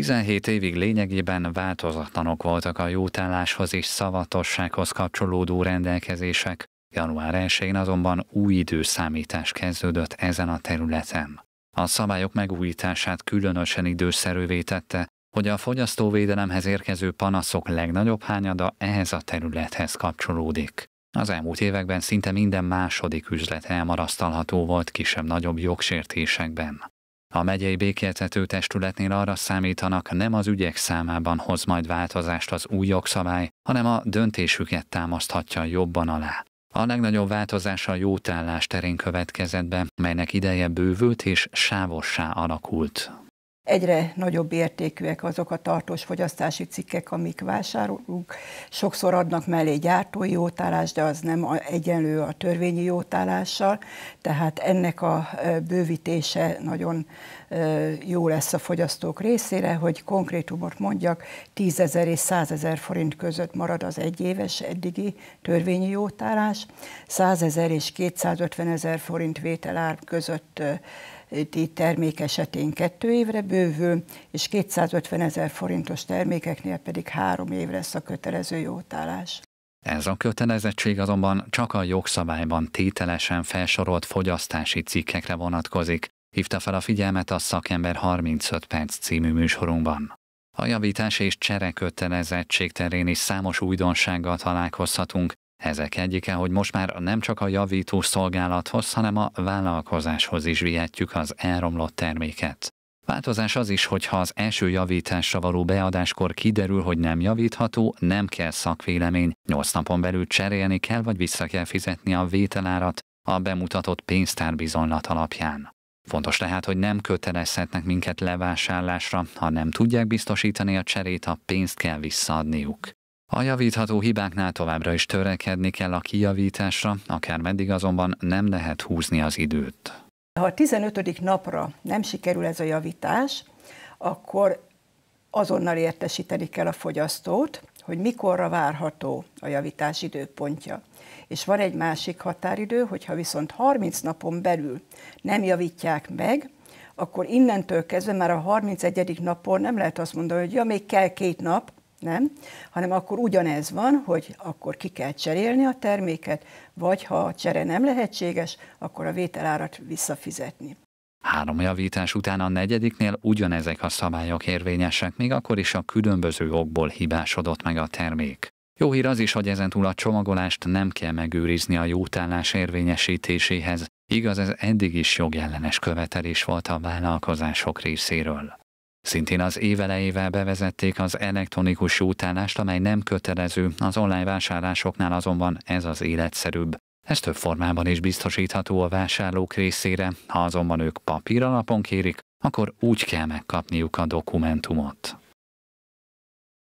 17 évig lényegében változatlanok voltak a jótálláshoz és szavatossághoz kapcsolódó rendelkezések, január 1-én azonban új időszámítás kezdődött ezen a területen. A szabályok megújítását különösen időszerűvé tette, hogy a fogyasztóvédelemhez érkező panaszok legnagyobb hányada ehhez a területhez kapcsolódik. Az elmúlt években szinte minden második üzlet elmarasztalható volt kisebb-nagyobb jogsértésekben. A megyei békéltető testületnél arra számítanak, nem az ügyek számában hoz majd változást az új jogszabály, hanem a döntésüket támaszthatja jobban alá. A legnagyobb változás a jótállás terén következett be, melynek ideje bővült és sávossá alakult. Egyre nagyobb értékűek azok a tartós fogyasztási cikkek, amik vásárolunk. Sokszor adnak mellé gyártói jótállás, de az nem egyenlő a törvényi jótállással, tehát ennek a bővítése nagyon jó lesz a fogyasztók részére, hogy konkrétumot mondjak, 10 ezer és 100 ezer forint között marad az egyéves eddigi törvényi jótállás, 100 ezer és 250 ezer forint vételár között termék esetén kettő évre bővül, és 250 ezer forintos termékeknél pedig három évre lesz a kötelező jótállás. Ez a kötelezettség azonban csak a jogszabályban tételesen felsorolt fogyasztási cikkekre vonatkozik, hívta fel a figyelmet a Szakember 35 perc című műsorunkban. A javítás és cserekötelezettség terén is számos újdonsággal találkozhatunk, ezek egyike, hogy most már nem csak a javító szolgálathoz, hanem a vállalkozáshoz is vihetjük az elromlott terméket. Változás az is, hogy ha az első javításra való beadáskor kiderül, hogy nem javítható, nem kell szakvélemény, 8 napon belül cserélni kell, vagy vissza kell fizetni a vételárat a bemutatott pénztárbizonylat alapján. Fontos tehát, hogy nem kötelezhetnek minket levásárlásra, ha nem tudják biztosítani a cserét, a pénzt kell visszaadniuk. A javítható hibáknál továbbra is törekedni kell a kijavításra, akár meddig azonban nem lehet húzni az időt. Ha a 15. napra nem sikerül ez a javítás, akkor azonnal értesíteni kell a fogyasztót, hogy mikorra várható a javítás időpontja. És van egy másik határidő, hogyha viszont 30 napon belül nem javítják meg, akkor innentől kezdve már a 31. napon nem lehet azt mondani, hogy ja, még kell két nap, nem? Hanem akkor ugyanez van, hogy akkor ki kell cserélni a terméket, vagy ha a csere nem lehetséges, akkor a vételárat visszafizetni. Három javítás után a negyediknél ugyanezek a szabályok érvényesek, még akkor is a különböző okból hibásodott meg a termék. Jó hír az is, hogy ezentúl a csomagolást nem kell megőrizni a jótállás érvényesítéséhez. Igaz, ez eddig is jogellenes követelés volt a vállalkozások részéről. Szintén az éveleivel bevezették az elektronikus jótállást, amely nem kötelező, az online vásárlásoknál azonban ez az életszerűbb. Ez több formában is biztosítható a vásárlók részére, ha azonban ők papír alapon kérik, akkor úgy kell megkapniuk a dokumentumot.